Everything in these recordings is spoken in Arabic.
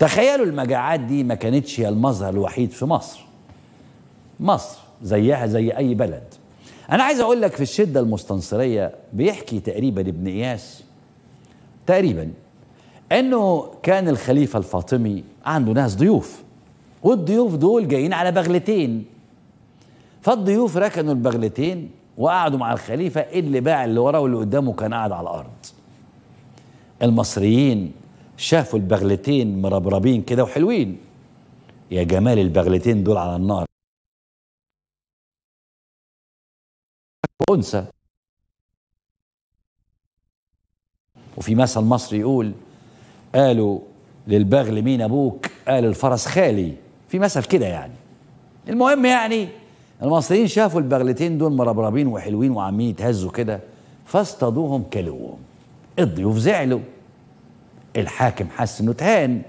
تخيلوا المجاعات دي ما كانتش هي المظهر الوحيد في مصر مصر زيها زي أي بلد أنا عايز أقول لك في الشدة المستنصرية بيحكي تقريبا ابن إياس تقريبا أنه كان الخليفة الفاطمي عنده ناس ضيوف والضيوف دول جايين على بغلتين فالضيوف ركنوا البغلتين وقعدوا مع الخليفة اللي باع اللي وراه واللي قدامه كان قاعد على الأرض المصريين شافوا البغلتين مربربين كده وحلوين يا جمال البغلتين دول على النار أنثى وفي مثل مصري يقول قالوا للبغل مين أبوك قال الفرس خالي في مثل كده يعني المهم يعني المصريين شافوا البغلتين دول مربربين وحلوين وعمالين يتهزوا كده فاصطادوهم كلوهم الضيوف زعلوا الحاكم حس انه اتهان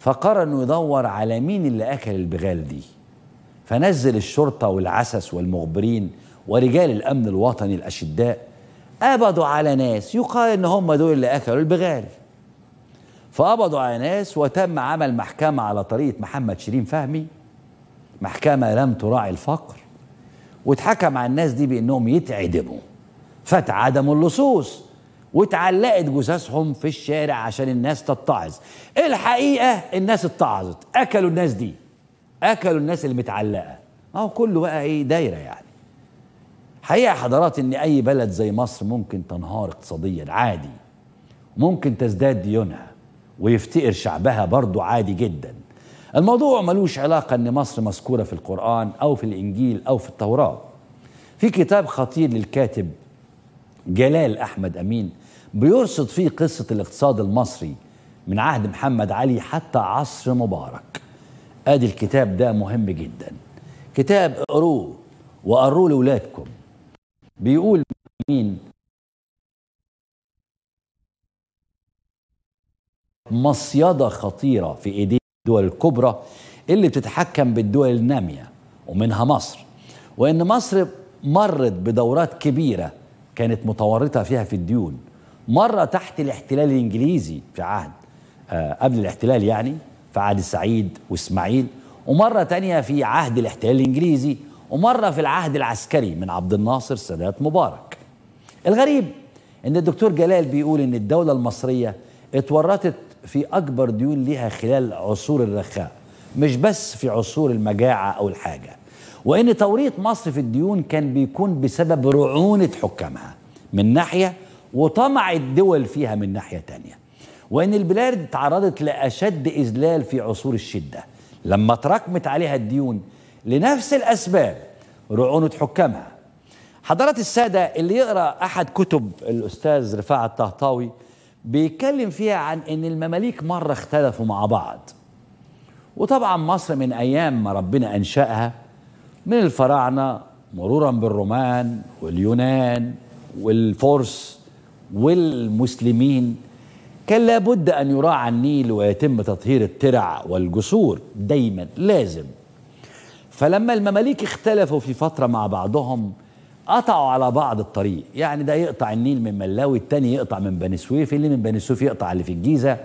فقرر انه يدور على مين اللي اكل البغال دي فنزل الشرطه والعسس والمغبرين ورجال الامن الوطني الاشداء قبضوا على ناس يقال ان هم دول اللي اكلوا البغال فقبضوا على ناس وتم عمل محكمه على طريقه محمد شيرين فهمي محكمه لم تراعي الفقر واتحكم على الناس دي بانهم يتعدموا فتعدموا اللصوص واتعلقت جثثهم في الشارع عشان الناس تتعظ الحقيقه الناس اتعظت اكلوا الناس دي اكلوا الناس اللي متعلقه اهو كله بقى ايه دايره يعني حقيقه حضرات ان اي بلد زي مصر ممكن تنهار اقتصاديا عادي ممكن تزداد ديونها ويفتقر شعبها برضه عادي جدا الموضوع ملوش علاقة أن مصر مذكورة في القرآن أو في الإنجيل أو في التوراة في كتاب خطير للكاتب جلال أحمد أمين بيرصد فيه قصة الاقتصاد المصري من عهد محمد علي حتى عصر مبارك ادي الكتاب ده مهم جدا كتاب اقروه وقروه لولادكم بيقول مين مصيدة خطيرة في ايدي الدول الكبرى اللي بتتحكم بالدول النامية ومنها مصر وان مصر مرت بدورات كبيرة كانت متورطة فيها في الديون مرة تحت الاحتلال الإنجليزي في عهد آه، قبل الاحتلال يعني في عهد سعيد وإسماعيل ومرة تانية في عهد الاحتلال الإنجليزي ومرة في العهد العسكري من عبد الناصر سادات مبارك الغريب ان الدكتور جلال بيقول ان الدولة المصرية اتورطت في اكبر ديون ليها خلال عصور الرخاء مش بس في عصور المجاعة او الحاجة وان توريط مصر في الديون كان بيكون بسبب رعونة حكامها من ناحية وطمع الدول فيها من ناحية تانية وإن البلاد تعرضت لأشد إذلال في عصور الشدة لما تراكمت عليها الديون لنفس الأسباب رعونة حكامها حضرات السادة اللي يقرأ أحد كتب الأستاذ رفاعة الطهطاوي بيتكلم فيها عن ان المماليك مرة اختلفوا مع بعض وطبعا مصر من ايام ما ربنا انشأها من الفراعنة مرورا بالرومان واليونان والفرس والمسلمين كان لابد أن يراعى النيل ويتم تطهير الترع والجسور دايما لازم فلما المماليك اختلفوا في فترة مع بعضهم قطعوا على بعض الطريق يعني ده يقطع النيل من ملاوي التاني يقطع من بني سويف اللي من بني سويف يقطع اللي في الجيزة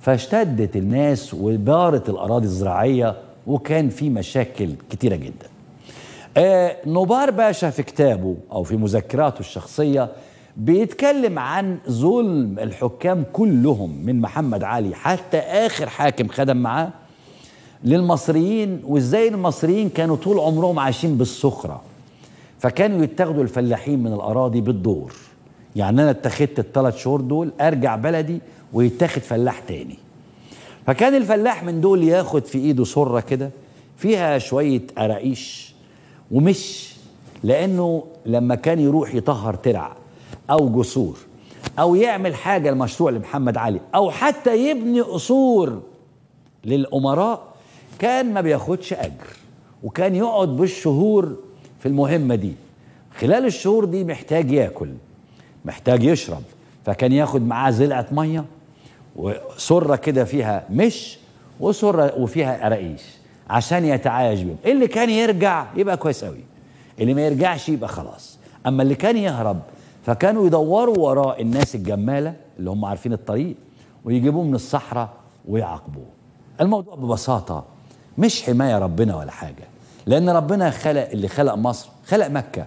فاشتدت الناس وبارت الأراضي الزراعية وكان في مشاكل كتيرة جدا آه نبار باشا في كتابه أو في مذكراته الشخصية بيتكلم عن ظلم الحكام كلهم من محمد علي حتى آخر حاكم خدم معاه للمصريين وإزاي المصريين كانوا طول عمرهم عايشين بالسخرة فكانوا يتاخدوا الفلاحين من الأراضي بالدور يعني أنا اتخذت الثلاث شهور دول أرجع بلدي ويتاخد فلاح تاني فكان الفلاح من دول ياخد في إيده سرة كده فيها شوية قراقيش ومش لأنه لما كان يروح يطهر ترع أو جسور أو يعمل حاجة المشروع لمحمد علي أو حتى يبني قصور للأمراء كان ما بياخدش أجر وكان يقعد بالشهور في المهمة دي خلال الشهور دي محتاج ياكل محتاج يشرب فكان ياخد معاه زلعة مية وسرة كده فيها مش وسرة وفيها قراقيش عشان يتعايش بيهم اللي كان يرجع يبقى كويس قوي اللي ما يرجعش يبقى خلاص اما اللي كان يهرب فكانوا يدوروا وراء الناس الجمالة اللي هم عارفين الطريق ويجيبوه من الصحراء ويعاقبوه الموضوع ببساطة مش حماية ربنا ولا حاجة لأن ربنا خلق اللي خلق مصر خلق مكة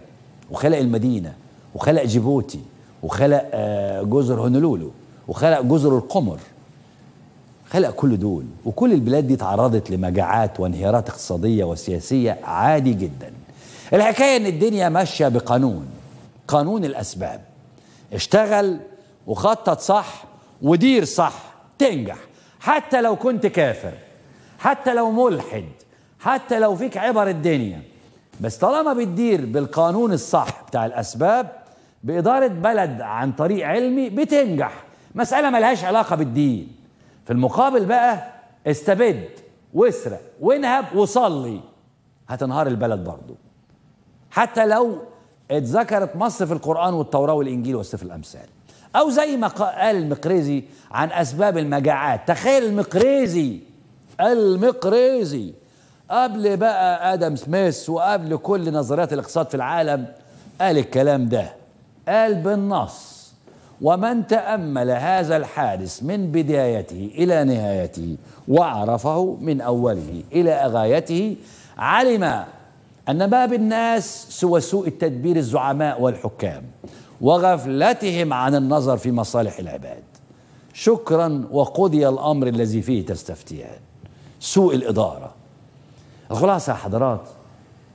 وخلق المدينة وخلق جيبوتي وخلق آه، جزر هونولولو وخلق جزر القمر خلق كل دول وكل البلاد دي تعرضت لمجاعات وانهيارات اقتصادية وسياسية عادي جدا الحكاية ان الدنيا ماشية بقانون قانون الأسباب اشتغل وخطط صح ودير صح تنجح حتى لو كنت كافر حتى لو ملحد حتى لو فيك عبر الدنيا بس طالما بتدير بالقانون الصح بتاع الأسباب بإدارة بلد عن طريق علمي بتنجح مسألة ملهاش علاقة بالدين في المقابل بقى استبد واسرق وانهب وصلي هتنهار البلد برضه حتى لو اتذكرت مصر في القرآن والتوراة والإنجيل وسفر الأمثال أو زي ما قال المقريزي عن أسباب المجاعات تخيل المقريزي المقريزي قبل بقى آدم سميث وقبل كل نظريات الاقتصاد في العالم قال الكلام ده قال بالنص ومن تأمل هذا الحادث من بدايته إلى نهايته وعرفه من أوله إلى غايته علم أن ما بالناس سوى سوء التدبير الزعماء والحكام وغفلتهم عن النظر في مصالح العباد شكرا وقضي الأمر الذي فيه تستفتيان سوء الإدارة الخلاصة يا حضرات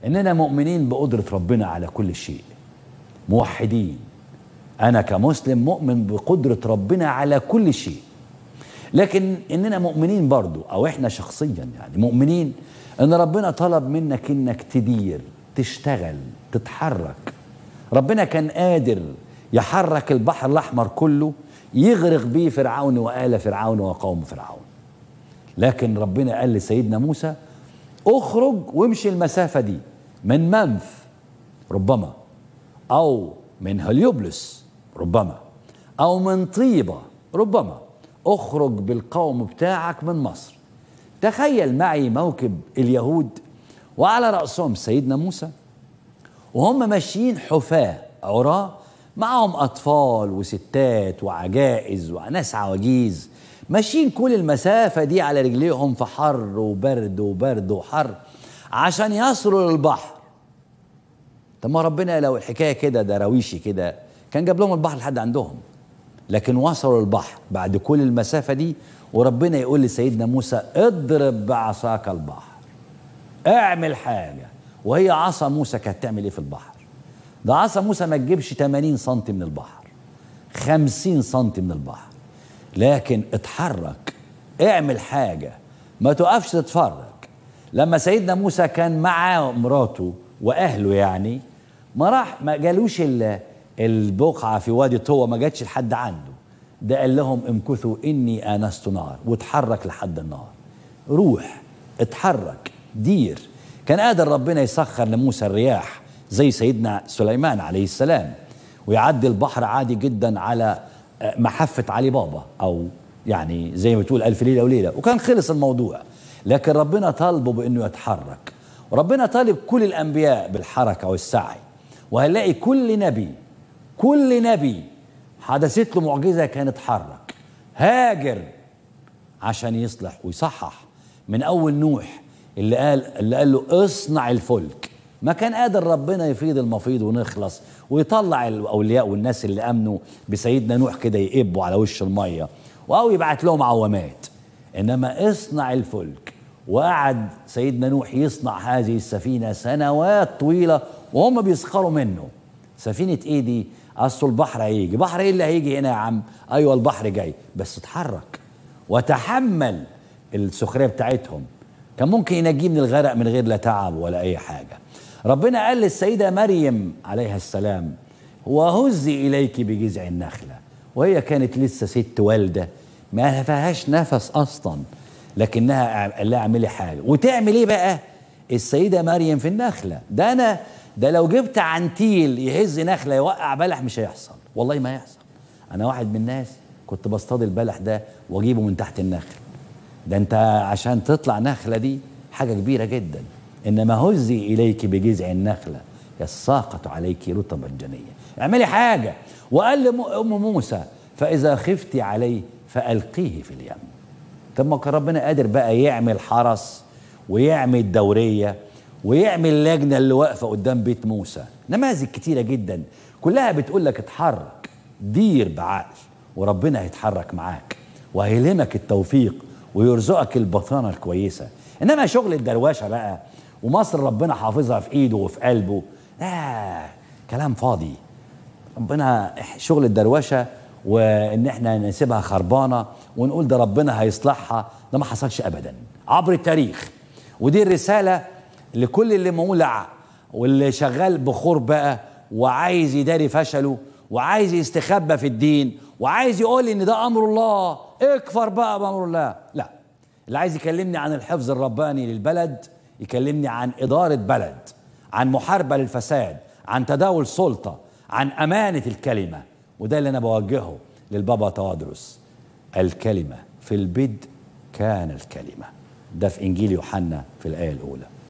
إننا مؤمنين بقدرة ربنا على كل شيء موحدين أنا كمسلم مؤمن بقدرة ربنا على كل شيء لكن اننا مؤمنين برضو او احنا شخصيا يعني مؤمنين ان ربنا طلب منك انك تدير تشتغل تتحرك ربنا كان قادر يحرك البحر الاحمر كله يغرق به فرعون وآل فرعون وقوم فرعون لكن ربنا قال لسيدنا موسى اخرج وامشي المسافة دي من منف ربما أو من هليوبلس ربما أو من طيبة ربما اخرج بالقوم بتاعك من مصر تخيل معي موكب اليهود وعلى رأسهم سيدنا موسى وهم ماشيين حفاة عراة معهم أطفال وستات وعجائز وناس عواجيز ماشيين كل المسافة دي على رجليهم في حر وبرد وبرد وحر عشان يصلوا للبحر طب ما ربنا لو الحكاية كده دراويشي كده كان جاب لهم البحر لحد عندهم لكن وصلوا البحر بعد كل المسافة دي وربنا يقول لسيدنا موسى اضرب بعصاك البحر اعمل حاجة وهي عصا موسى كانت تعمل ايه في البحر ده عصا موسى ما تجيبش 80 سم من البحر 50 سم من البحر لكن اتحرك اعمل حاجة ما تقفش تتفرج لما سيدنا موسى كان معاه مراته واهله يعني ما راح ما جالوش البقعة في وادي طوى ما جاتش لحد عنده ده قال لهم امكثوا إني آنست نار واتحرك لحد النار روح اتحرك دير كان قادر ربنا يسخر لموسى الرياح زي سيدنا سليمان عليه السلام ويعدي البحر عادي جدا على آه، محفة علي بابا أو يعني زي ما بتقول ألف ليلة وليلة وكان خلص الموضوع لكن ربنا طالبه بأنه يتحرك وربنا طالب كل الأنبياء بالحركة والسعي وهنلاقي كل نبي كل نبي حدثت له معجزة كان اتحرك هاجر عشان يصلح ويصحح من أول نوح اللي قال اللي قال له اصنع الفلك ما كان قادر ربنا يفيض المفيض ونخلص ويطلع الاولياء والناس اللي امنوا بسيدنا نوح كده يقبوا على وش الميه او يبعت لهم عوامات انما اصنع الفلك وقعد سيدنا نوح يصنع هذه السفينه سنوات طويله وهم بيسخروا منه سفينه ايه دي اصل البحر هيجي بحر ايه اللي هيجي هنا يا عم ايوه البحر جاي بس اتحرك وتحمل السخريه بتاعتهم كان ممكن ينجيه من الغرق من غير لا تعب ولا اي حاجه ربنا قال للسيده مريم عليها السلام وهزي اليك بجذع النخله وهي كانت لسه ست والده ما فيهاش نفس اصلا لكنها قال لها اعملي حاجه وتعمل ايه بقى السيده مريم في النخله ده انا ده لو جبت عنتيل يهز نخله يوقع بلح مش هيحصل والله ما هيحصل انا واحد من الناس كنت بصطاد البلح ده واجيبه من تحت النخل ده انت عشان تطلع نخله دي حاجه كبيره جدا انما هزي اليك بجذع النخله يساقط عليك رطبا جنيا اعملي حاجه وقال لام موسى فاذا خفت عليه فالقيه في اليم طب ما كان ربنا قادر بقى يعمل حرس ويعمل دوريه ويعمل لجنه اللي واقفه قدام بيت موسى نماذج كتيره جدا كلها بتقول لك اتحرك دير بعقل وربنا هيتحرك معاك وهيلهمك التوفيق ويرزقك البطانه الكويسه انما شغل الدروشه بقى ومصر ربنا حافظها في ايده وفي قلبه لا آه، كلام فاضي ربنا شغل الدروشه وان احنا نسيبها خربانه ونقول ده ربنا هيصلحها ده ما حصلش ابدا عبر التاريخ ودي الرساله لكل اللي مولع واللي شغال بخور بقى وعايز يداري فشله وعايز يستخبى في الدين وعايز يقول ان ده امر الله اكفر بقى بامر الله لا اللي عايز يكلمني عن الحفظ الرباني للبلد يكلمني عن اداره بلد عن محاربه للفساد عن تداول سلطه عن امانه الكلمه وده اللي انا بوجهه للبابا توادرس الكلمه في البدء كان الكلمه ده في انجيل يوحنا في الايه الاولى